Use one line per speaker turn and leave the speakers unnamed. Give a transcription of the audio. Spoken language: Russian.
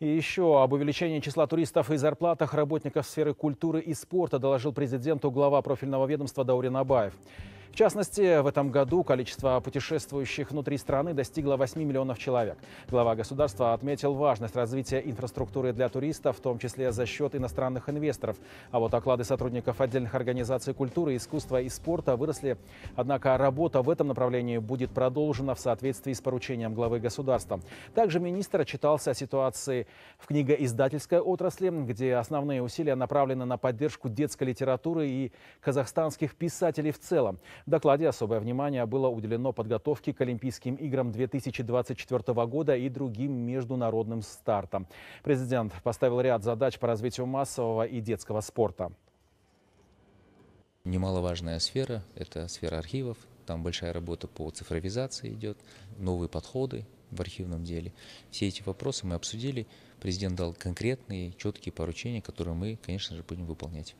И еще об увеличении числа туристов и зарплатах работников сферы культуры и спорта доложил президенту глава профильного ведомства Даурин Абаев. В частности, в этом году количество путешествующих внутри страны достигло 8 миллионов человек. Глава государства отметил важность развития инфраструктуры для туристов, в том числе за счет иностранных инвесторов. А вот оклады сотрудников отдельных организаций культуры, искусства и спорта выросли. Однако работа в этом направлении будет продолжена в соответствии с поручением главы государства. Также министр отчитался о ситуации в книгоиздательской отрасли, где основные усилия направлены на поддержку детской литературы и казахстанских писателей в целом. В докладе особое внимание было уделено подготовке к Олимпийским играм 2024 года и другим международным стартам. Президент поставил ряд задач по развитию массового и детского спорта.
Немаловажная сфера – это сфера архивов. Там большая работа по цифровизации идет, новые подходы в архивном деле. Все эти вопросы мы обсудили. Президент дал конкретные, четкие поручения, которые мы, конечно же, будем выполнять.